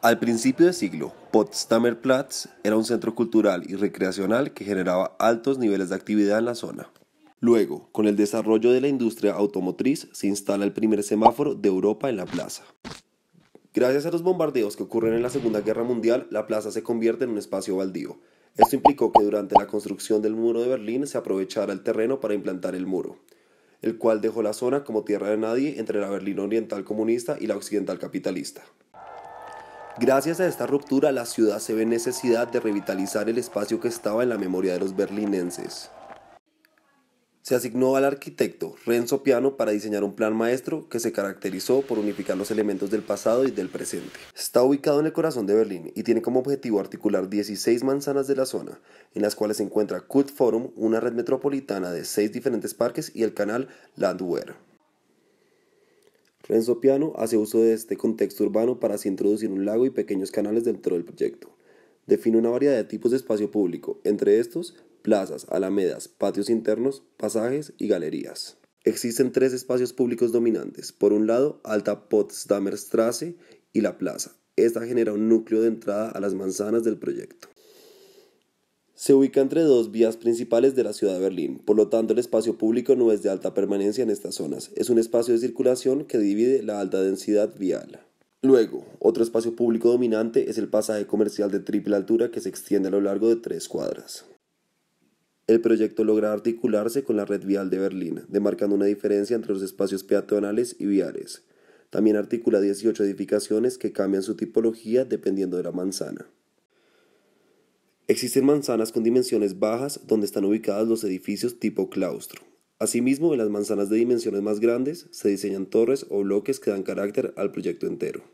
Al principio del siglo, Potsdamer Platz era un centro cultural y recreacional que generaba altos niveles de actividad en la zona. Luego, con el desarrollo de la industria automotriz, se instala el primer semáforo de Europa en la plaza. Gracias a los bombardeos que ocurren en la Segunda Guerra Mundial, la plaza se convierte en un espacio baldío. Esto implicó que durante la construcción del muro de Berlín se aprovechara el terreno para implantar el muro, el cual dejó la zona como tierra de nadie entre la Berlín oriental comunista y la occidental capitalista. Gracias a esta ruptura, la ciudad se ve necesidad de revitalizar el espacio que estaba en la memoria de los berlinenses. Se asignó al arquitecto Renzo Piano para diseñar un plan maestro que se caracterizó por unificar los elementos del pasado y del presente. Está ubicado en el corazón de Berlín y tiene como objetivo articular 16 manzanas de la zona, en las cuales se encuentra Forum, una red metropolitana de seis diferentes parques y el canal Landwehr. Renzo Piano hace uso de este contexto urbano para así introducir un lago y pequeños canales dentro del proyecto. Define una variedad de tipos de espacio público, entre estos plazas, alamedas, patios internos, pasajes y galerías. Existen tres espacios públicos dominantes. Por un lado, Alta Potsdamer Straße y la plaza. Esta genera un núcleo de entrada a las manzanas del proyecto. Se ubica entre dos vías principales de la ciudad de Berlín, por lo tanto el espacio público no es de alta permanencia en estas zonas, es un espacio de circulación que divide la alta densidad vial. Luego, otro espacio público dominante es el pasaje comercial de triple altura que se extiende a lo largo de tres cuadras. El proyecto logra articularse con la red vial de Berlín, demarcando una diferencia entre los espacios peatonales y viales. También articula 18 edificaciones que cambian su tipología dependiendo de la manzana. Existen manzanas con dimensiones bajas donde están ubicados los edificios tipo claustro. Asimismo, en las manzanas de dimensiones más grandes se diseñan torres o bloques que dan carácter al proyecto entero.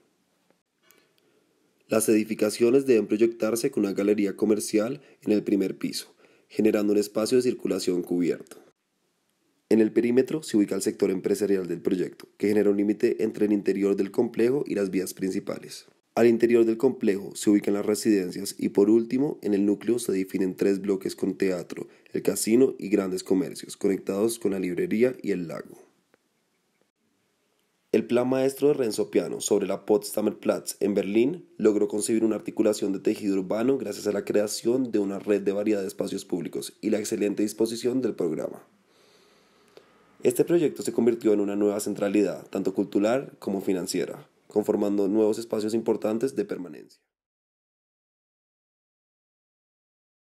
Las edificaciones deben proyectarse con una galería comercial en el primer piso, generando un espacio de circulación cubierto. En el perímetro se ubica el sector empresarial del proyecto, que genera un límite entre el interior del complejo y las vías principales. Al interior del complejo se ubican las residencias y por último, en el núcleo se definen tres bloques con teatro, el casino y grandes comercios, conectados con la librería y el lago. El plan maestro de Renzo Piano sobre la Potsdamer Platz en Berlín logró concebir una articulación de tejido urbano gracias a la creación de una red de variedad de espacios públicos y la excelente disposición del programa. Este proyecto se convirtió en una nueva centralidad, tanto cultural como financiera conformando nuevos espacios importantes de permanencia.